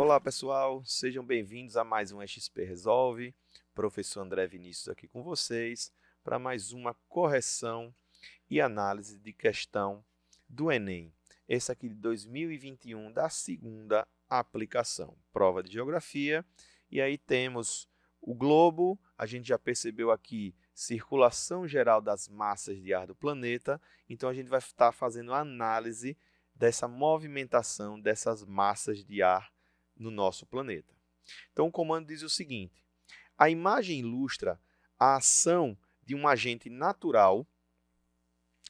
Olá pessoal, sejam bem-vindos a mais um XP Resolve. Professor André Vinícius aqui com vocês para mais uma correção e análise de questão do Enem. Esse aqui de 2021 da segunda aplicação, prova de geografia. E aí temos o globo, a gente já percebeu aqui circulação geral das massas de ar do planeta, então a gente vai estar fazendo a análise dessa movimentação dessas massas de ar no nosso planeta. Então, o comando diz o seguinte: a imagem ilustra a ação de um agente natural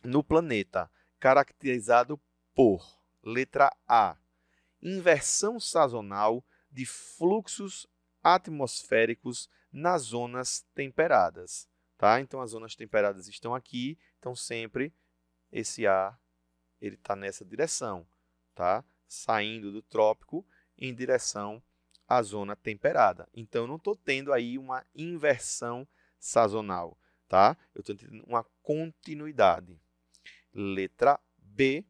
no planeta, caracterizado por letra A, inversão sazonal de fluxos atmosféricos nas zonas temperadas, tá? Então as zonas temperadas estão aqui, então sempre esse ar ele está nessa direção, tá? Saindo do trópico em direção à zona temperada. Então, eu não estou tendo aí uma inversão sazonal, tá? Eu estou tendo uma continuidade. Letra B,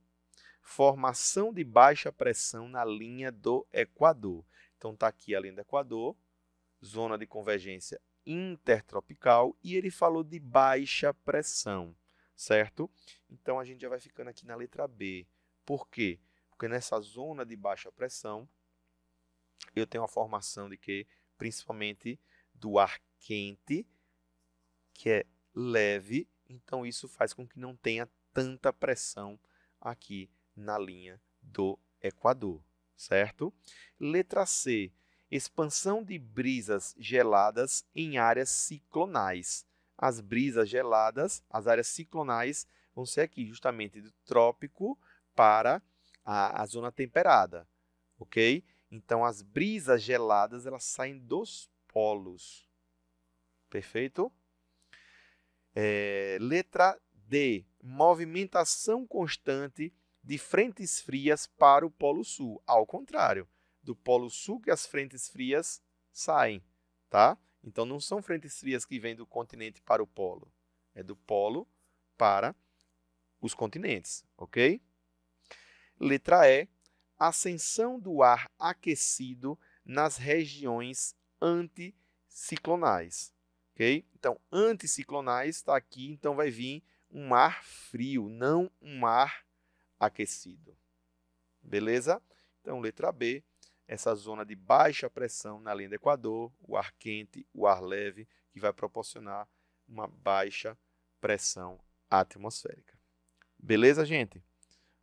formação de baixa pressão na linha do Equador. Então, está aqui a linha do Equador, zona de convergência intertropical, e ele falou de baixa pressão, certo? Então, a gente já vai ficando aqui na letra B. Por quê? Porque nessa zona de baixa pressão, eu tenho a formação de que principalmente do ar quente, que é leve, então isso faz com que não tenha tanta pressão aqui na linha do Equador, certo? Letra C. Expansão de brisas geladas em áreas ciclonais. As brisas geladas, as áreas ciclonais, vão ser aqui justamente do trópico para a, a zona temperada, ok? Então as brisas geladas elas saem dos polos. Perfeito? É, letra D. Movimentação constante de frentes frias para o Polo Sul. Ao contrário, do Polo Sul que as frentes frias saem, tá? Então não são frentes frias que vêm do continente para o polo, é do polo para os continentes, ok? Letra E, ascensão do ar aquecido nas regiões anticiclonais. Okay? Então, anticiclonais está aqui, então vai vir um ar frio, não um ar aquecido. Beleza? Então, letra B, essa zona de baixa pressão na linha do Equador, o ar quente, o ar leve, que vai proporcionar uma baixa pressão atmosférica. Beleza, gente?